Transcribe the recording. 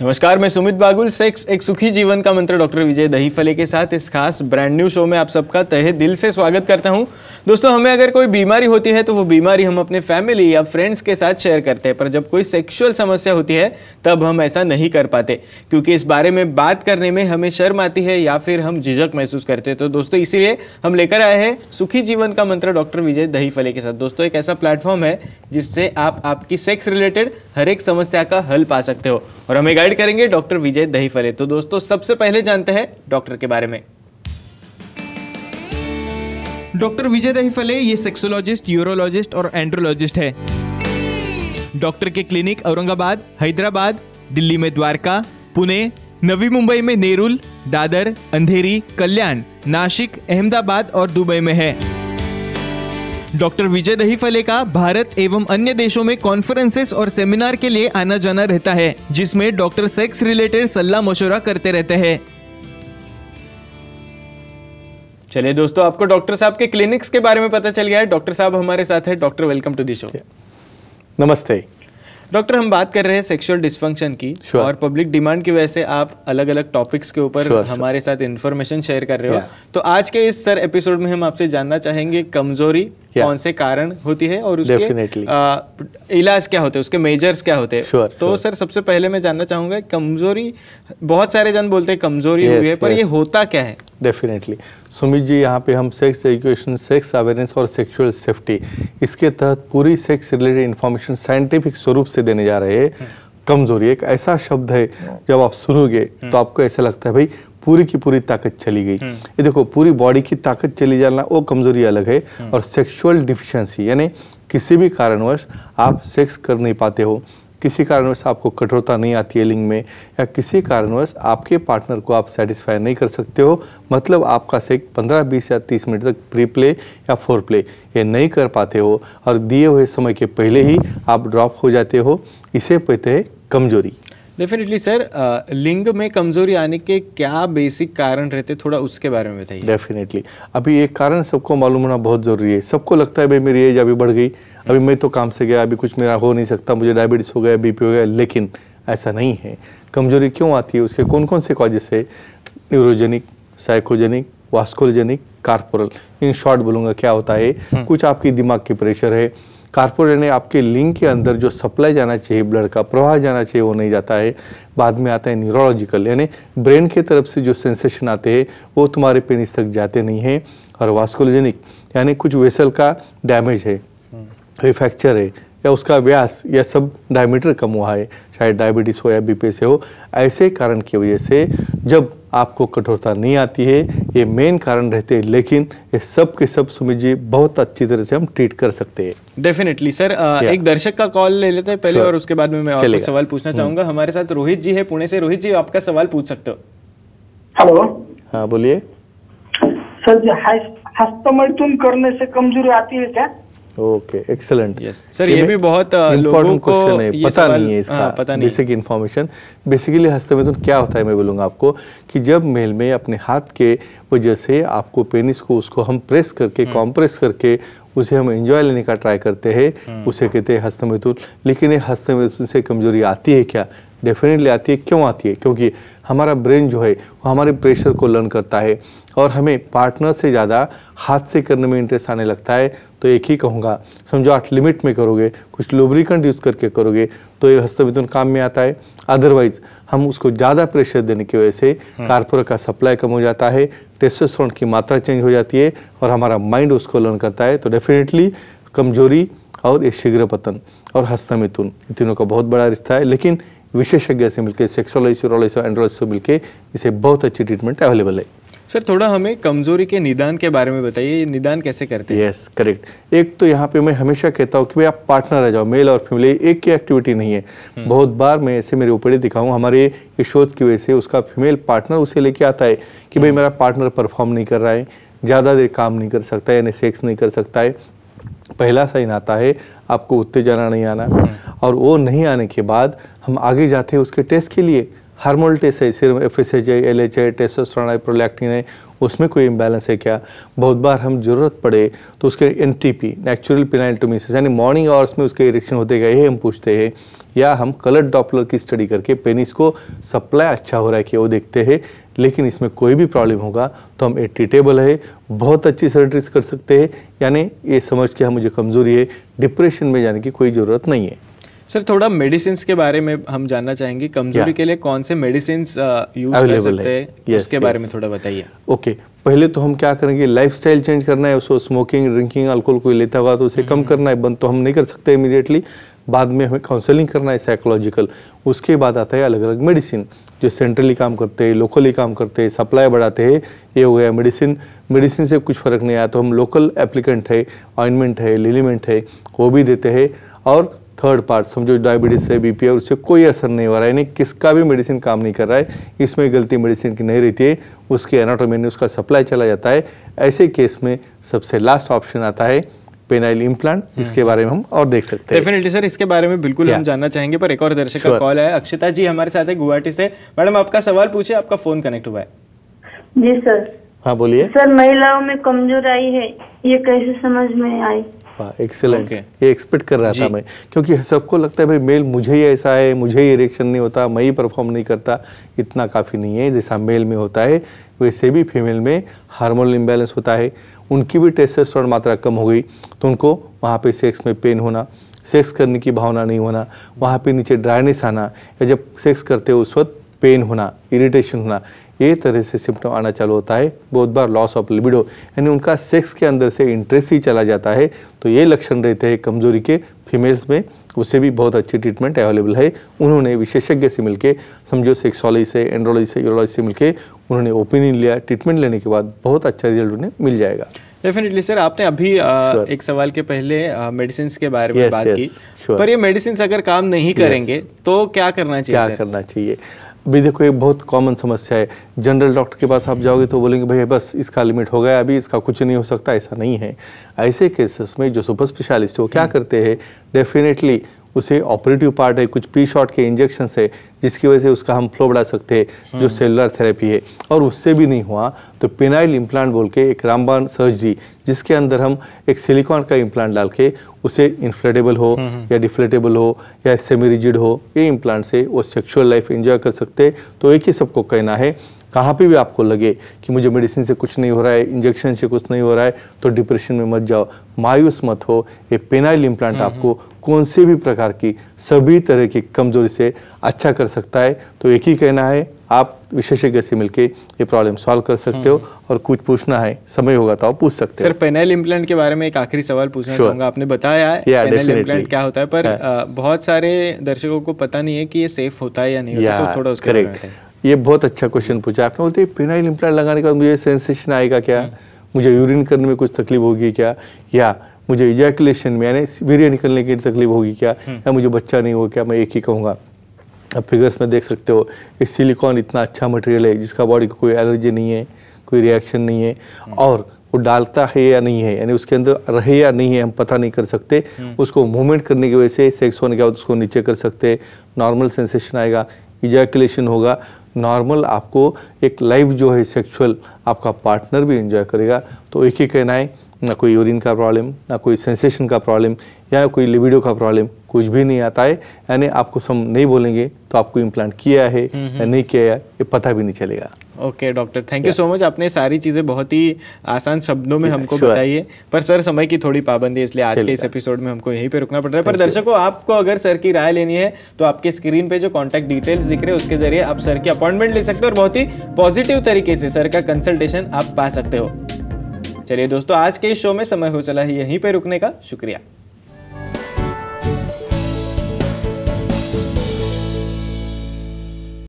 नमस्कार मैं सुमित बागुल सेक्स एक सुखी जीवन का मंत्र डॉक्टर विजय दहीफले के साथ इस खास ब्रांड न्यू शो में आप सबका तहे दिल से स्वागत करता हूं दोस्तों हमें अगर कोई बीमारी होती है तो वो बीमारी हम अपने फैमिली या फ्रेंड्स के साथ शेयर करते हैं पर जब कोई सेक्सुअल समस्या होती है तब हम ऐसा नहीं कर पाते क्योंकि इस बारे में बात करने में हमें शर्म आती है या फिर हम झिझक महसूस करते हैं तो दोस्तों इसीलिए हम लेकर आए हैं सुखी जीवन का मंत्र डॉक्टर विजय दही के साथ दोस्तों एक ऐसा प्लेटफॉर्म है जिससे आप आपकी सेक्स रिलेटेड हर एक समस्या का हल पा सकते हो और हमें गाइड करेंगे डॉक्टर विजय दही दहीफरे तो दोस्तों सबसे पहले जानते हैं डॉक्टर के बारे में डॉक्टर विजय दही फले ये सेक्सोलॉजिस्ट यूरोलॉजिस्ट और एंड्रोलॉजिस्ट है डॉक्टर के क्लिनिक औरंगाबाद हैदराबाद दिल्ली में द्वारका पुणे नवी मुंबई में नेरुल दादर अंधेरी कल्याण नासिक अहमदाबाद और दुबई में है डॉक्टर विजय दही फले का भारत एवं अन्य देशों में कॉन्फ्रेंसेस और सेमिनार के लिए आना जाना रहता है जिसमें डॉक्टर सेक्स रिलेटेड सलाह मशुरा करते रहते हैं चलिए दोस्तों आपको डॉक्टर साहब के क्लिनिक्स के बारे में पता चल गया है डॉक्टर साहब हमारे साथ है doctor welcome to the show नमस्ते डॉक्टर हम बात कर रहे हैं सेक्सुअल डिस्फंक्शन की sure. और पब्लिक डिमांड की वजह से आप अलग अलग टॉपिक्स के ऊपर sure, हमारे sure. साथ इन्फॉर्मेशन शेयर कर रहे हो yeah. तो आज के इस सर एपिसोड में हम आपसे जानना चाहेंगे कमजोरी yeah. कौन से कारण होती है और उसके आ, इलाज क्या होते हैं उसके मेजर्स क्या होते हैं sure, तो sure. सर सबसे पहले मैं जानना चाहूंगा कमजोरी बहुत सारे जन बोलते हैं कमजोरी yes, हुई है पर yes. ये होता क्या है डेफिनेटली सुमित जी यहाँ पे हम सेक्स एजुकेशन सेक्स अवेयरनेस और सेक्सुअल सेफ्टी इसके तहत पूरी सेक्स रिलेटेड इन्फॉर्मेशन साइंटिफिक स्वरूप से देने जा रहे हैं कमजोरी एक ऐसा शब्द है जब आप सुनोगे हम्म। तो आपको ऐसा लगता है भाई पूरी की पूरी ताकत चली गई हम्म। ये देखो पूरी बॉडी की ताकत चली जाना वो कमजोरी अलग है हम्म। और सेक्सुअल डिफिशेंसी यानी किसी भी कारणवश आप सेक्स कर नहीं पाते हो किसी कारणवश आपको कठोरता नहीं आती है लिंग में या किसी कारणवश आपके पार्टनर को आप सेटिस्फाई नहीं कर सकते हो मतलब आपका सेक 15, 20 या 30 मिनट तक प्री प्ले या फोर प्ले ये नहीं कर पाते हो और दिए हुए समय के पहले ही आप ड्रॉप हो जाते हो इसे कहते हैं कमजोरी डेफिनेटली सर uh, लिंग में कमजोरी आने के क्या बेसिक कारण रहते थोड़ा उसके बारे में बताइए डेफिनेटली अभी एक कारण सबको मालूम होना बहुत ज़रूरी है सबको लगता है भाई मेरी एज अभी बढ़ गई अभी मैं तो काम से गया अभी कुछ मेरा हो नहीं सकता मुझे डायबिटीज़ हो गया बीपी हो गया लेकिन ऐसा नहीं है कमजोरी क्यों आती है उसके कौन कौन से कॉजेस है neurogenic psychogenic vasculogenic corporal in short बोलूँगा क्या होता है हम्म। कुछ आपकी दिमाग की प्रेशर है कारपोरेट यानी आपके लिंग के अंदर जो सप्लाई जाना चाहिए ब्लड का प्रवाह जाना चाहिए वो नहीं जाता है बाद में आता है न्यूरोलॉजिकल यानी ब्रेन के तरफ से जो सेंसेशन आते हैं वो तुम्हारे पेनिस तक जाते नहीं हैं और वास्कोलोजेनिक यानी कुछ वेसल का डैमेज है कोई फ्रैक्चर है या उसका व्यास या सब डायमीटर कम हुआ है शायद डायबिटीज़ हो या से हो ऐसे कारण की वजह से जब आपको कठोरता नहीं आती है ये मेन कारण रहते हैं लेकिन ये सब के सब सुमित जी बहुत अच्छी तरह से हम ट्रीट कर सकते हैं डेफिनेटली सर एक दर्शक का कॉल ले लेते हैं पहले और उसके बाद में मैं और सवाल पूछना हम्म। चाहूंगा हमारे साथ रोहित जी है पुणे से रोहित जी आपका सवाल पूछ सकते हो हेलो हाँ बोलिए सर हस्तमैथुन करने से कमजोरी आती है क्या ओके एक्सेलेंट सर ये भी बहुत uh, लोगों को है पता नहीं है इसका हाँ, पता नहीं बेसिक इन्फॉर्मेशन बेसिकली तो क्या होता है मैं बोलूँगा आपको कि जब मेल में अपने हाथ के वजह से आपको पेनिस को उसको हम प्रेस करके कॉम्प्रेस हम्म। करके उसे हम एंजॉय लेने का ट्राई करते हैं हम्म। उसे कहते हैं हस्तमेथुन लेकिन ये हस्तमेथुन से कमजोरी आती है क्या डेफिनेटली आती है क्यों आती है क्योंकि हमारा ब्रेन जो है वो हमारे प्रेशर को लर्न करता है और हमें पार्टनर से ज़्यादा हाथ से करने में इंटरेस्ट आने लगता है तो एक ही कहूँगा समझो आठ लिमिट में करोगे कुछ लुब्रिकेंट यूज़ करके करोगे तो ये हस्तमिथुन काम में आता है अदरवाइज हम उसको ज़्यादा प्रेशर देने की वजह से कार्पोर हम्म। का सप्लाई कम हो जाता है टेस्टोस्टेरोन की मात्रा चेंज हो जाती है और हमारा माइंड उसको लर्न करता है तो डेफिनेटली कमजोरी और ये शीघ्र पतन और हस्तमिथुन तीनों का बहुत बड़ा रिश्ता है लेकिन विशेषज्ञ से मिलकर सेक्सोलॉजी यूरोलॉजी एंड्रोलॉजी से मिलकर इसे बहुत अच्छी ट्रीटमेंट अवेलेबल है सर थोड़ा हमें कमज़ोरी के निदान के बारे में बताइए निदान कैसे करते हैं यस करेक्ट एक तो यहाँ पे मैं हमेशा कहता हूँ कि भाई आप पार्टनर रह जाओ मेल और फीमेल एक की एक्टिविटी नहीं है हम्म। बहुत बार मैं ऐसे मेरे ऊपर ही दिखाऊँ हमारे ये शोध की वजह से उसका फीमेल पार्टनर उसे लेके आता है कि भाई हम्म। मेरा पार्टनर परफॉर्म नहीं कर रहा है ज़्यादा देर काम नहीं कर सकता है यानी सेक्स नहीं कर सकता है पहला साइन आता है आपको उत्तेजना नहीं आना हम्म। और वो नहीं आने के बाद हम आगे जाते हैं उसके टेस्ट के लिए हार्मोनल टेस्ट है सिर्फ F S H I L H I testosterone I prolactin है उसमें कोई इम्बैलेंस है क्या बहुत बार हम ज़रूरत पड़े तो उसके एन टी पी नेचुरल पिनाइटोमिस यानी मॉर्निंग आवर्स में उसके इरेक्शन होते गए हम पूछते हैं या हम कलर डॉपलर की स्टडी करके पेनिस को सप्लाई अच्छा हो रहा है कि वो देखते हैं लेकिन इसमें कोई भी प्रॉब्लम होगा तो हम एटिटेबल है बहुत अच्छी सर्जरीज कर सकते हैं यानी ये समझ के हम मुझे कमज़ोरी है डिप्रेशन में जाने की कोई ज़रूरत नहीं है सर थोड़ा मेडिसिन के बारे में हम जानना चाहेंगे कमजोरी के लिए कौन से मेडिसिन यूज uh, कर सकते हैं yes, उसके yes. बारे में थोड़ा बताइए ओके okay. पहले तो हम क्या करेंगे लाइफस्टाइल चेंज करना है उसको स्मोकिंग ड्रिंकिंग अल्कोहल कोई लेता हुआ तो उसे कम हम्म। करना है बंद तो हम नहीं कर सकते इमीडिएटली बाद में हमें काउंसलिंग करना है साइकोलॉजिकल उसके बाद आता है अलग अलग मेडिसिन जो सेंट्रली काम करते हैं लोकली काम करते हैं सप्लाई बढ़ाते हैं ये हो गया मेडिसिन मेडिसिन से कुछ फ़र्क नहीं आया तो हम लोकल एप्लीकेंट है ऑइनमेंट है लिलीमेंट है वो भी देते हैं और थर्ड पार्ट समझो डायबिटीज़ है बीपी और उससे कोई असर नहीं हो रहा है यानी किसका भी मेडिसिन काम नहीं कर रहा है इसमें गलती मेडिसिन की नहीं रहती है उसके एनाटोमी में उसका सप्लाई चला जाता है ऐसे केस में सबसे लास्ट ऑप्शन आता है पेनाइल इम्प्लांट हम्म। जिसके बारे में हम और देख सकते हैं डेफिनेटली सर इसके बारे में बिल्कुल हम जानना चाहेंगे पर एक और दर्शक का कॉल है अक्षिता जी हमारे साथ है गुवाहाटी से मैडम आपका सवाल पूछे आपका फोन कनेक्ट हुआ है जी सर हाँ बोलिए सर महिलाओं में कमजोर आई है ये कैसे समझ में आई एक्सेलेंट हाँ, okay. ये एक्सपेक्ट कर रहा था मैं क्योंकि सबको लगता है भाई मेल मुझे ही ऐसा है मुझे ही इरेक्शन नहीं होता मैं ही परफॉर्म नहीं करता इतना काफ़ी नहीं है जैसा मेल में होता है वैसे भी फीमेल में हार्मोनल इम्बैलेंस होता है उनकी भी टेस्टोस्टेरोन मात्रा कम हो गई तो उनको वहाँ पे सेक्स में पेन होना सेक्स करने की भावना नहीं होना वहाँ पे नीचे ड्राइनेस आना या जब सेक्स करते हो उस वक्त पेन होना इरिटेशन होना ये तरह से सिम्टम आना चालू होता है बहुत बार लॉस ऑफ लिबिडो यानी उनका सेक्स के अंदर से इंटरेस्ट ही चला जाता है तो ये लक्षण रहते हैं कमजोरी के फीमेल्स में उससे भी बहुत अच्छी ट्रीटमेंट अवेलेबल है उन्होंने विशेषज्ञ से मिलके समझो सेक्सोलॉजी से एंड्रोलॉजी से यूरोलॉजी से मिलके उन्होंने ओपिनियन लिया ट्रीटमेंट लेने के बाद बहुत अच्छा रिजल्ट उन्हें मिल जाएगा डेफिनेटली सर आपने अभी आ, sure. एक सवाल के पहले मेडिसिन के बारे में yes, बात yes, की sure. पर ये मेडिसिन अगर काम नहीं yes. करेंगे तो क्या करना चाहिए क्या सर? करना चाहिए अभी देखो एक बहुत कॉमन समस्या है जनरल डॉक्टर के पास आप जाओगे तो बोलेंगे भैया बस इसका लिमिट हो गया अभी इसका कुछ नहीं हो सकता ऐसा नहीं है ऐसे केसेस में जो सुपर स्पेशलिस्ट है वो क्या हम्म। करते हैं डेफिनेटली उसे ऑपरेटिव पार्ट है कुछ पी शॉट के इंजेक्शन है जिसकी वजह से उसका हम फ्लो बढ़ा सकते हैं जो सेलुलर हम्म। थेरेपी है और उससे भी नहीं हुआ तो पिनाइल इम्प्लांट बोल के एक रामबान सर्जरी जिसके अंदर हम एक सिलिकॉन का इम्प्लांट डाल के उसे इन्फ्लेटेबल हम्म, हम्म। हो या डिफ्लेटेबल हो या सेमी रिजिड हो ये इम्प्लांट से वो सेक्सुअल लाइफ इंजॉय कर सकते तो एक ही सबको कहना है कहाँ पे भी आपको लगे कि मुझे मेडिसिन से कुछ नहीं हो रहा है इंजेक्शन से कुछ नहीं हो रहा है तो डिप्रेशन में मत जाओ मायूस मत हो ये पेनाइल इम्प्लांट आपको कौन से भी प्रकार की सभी तरह की कमजोरी से अच्छा कर सकता है तो एक ही कहना है आप विशेषज्ञ से मिलके ये प्रॉब्लम सॉल्व कर सकते हो हम्म। और कुछ पूछना है समय होगा तो आप पूछ सकते हो सर पेनल इम्प्लांट के बारे में एक आखिरी सवाल पूछना sure. चाहूंगा आपने बताया है yeah, पेनल इम्प्लांट क्या होता है पर yeah. आ, बहुत सारे दर्शकों को पता नहीं है कि ये सेफ होता है या नहीं तो yeah, तो थोड़ा उसके करेक्ट ये बहुत अच्छा क्वेश्चन पूछा आपने बोलते पेनाइल इम्प्लांट लगाने के बाद मुझे सेंसेशन आएगा क्या हम्म। मुझे यूरिन करने में कुछ तकलीफ होगी क्या या मुझे इजैकुलेशन में यानी वीरिया निकलने की तकलीफ होगी क्या हम्म। या मुझे बच्चा नहीं होगा क्या मैं एक ही कहूँगा आप फिगर्स में देख सकते हो ये सिलिकॉन इतना अच्छा मटेरियल है जिसका बॉडी को कोई एलर्जी नहीं है कोई रिएक्शन नहीं है हम्म। और वो डालता है या नहीं है यानी उसके अंदर रहे या नहीं है हम पता नहीं कर सकते हम्म। उसको मूवमेंट करने की वजह से सेक्स होने के बाद उसको नीचे कर सकते नॉर्मल सेंसेशन आएगा इजैकुलेशन होगा नॉर्मल आपको एक लाइफ जो है सेक्सुअल आपका पार्टनर भी इंजॉय करेगा तो एक ही कहना है ना कोई यूरिन का प्रॉब्लम ना कोई सेंसेशन का प्रॉब्लम या कोई लिबिडो का प्रॉब्लम कुछ भी नहीं आता है यानी आपको सम नहीं बोलेंगे तो आपको इम्प्लांट किया है हम्म, या हम्म। नहीं किया है ये पता भी नहीं चलेगा okay doctor thank you so much आपने सारी चीज़ें बहुत ही आसान शब्दों में हमको बताई है पर सर समय की थोड़ी पाबंदी इसलिए आज के इस एपिसोड में हमको यहीं पे रुकना पड़ रहा है पर दर्शकों आपको अगर सर की राय लेनी है तो आपके स्क्रीन पे जो कॉन्टैक्ट डिटेल्स दिख रहे हैं उसके जरिए आप सर की अपॉइंटमेंट ले सकते हो और बहुत ही पॉजिटिव तरीके से सर का कंसल्टेशन आप पा सकते हो चलिए दोस्तों आज के इस शो में समय हो चला है यहीं पर रुकने का शुक्रिया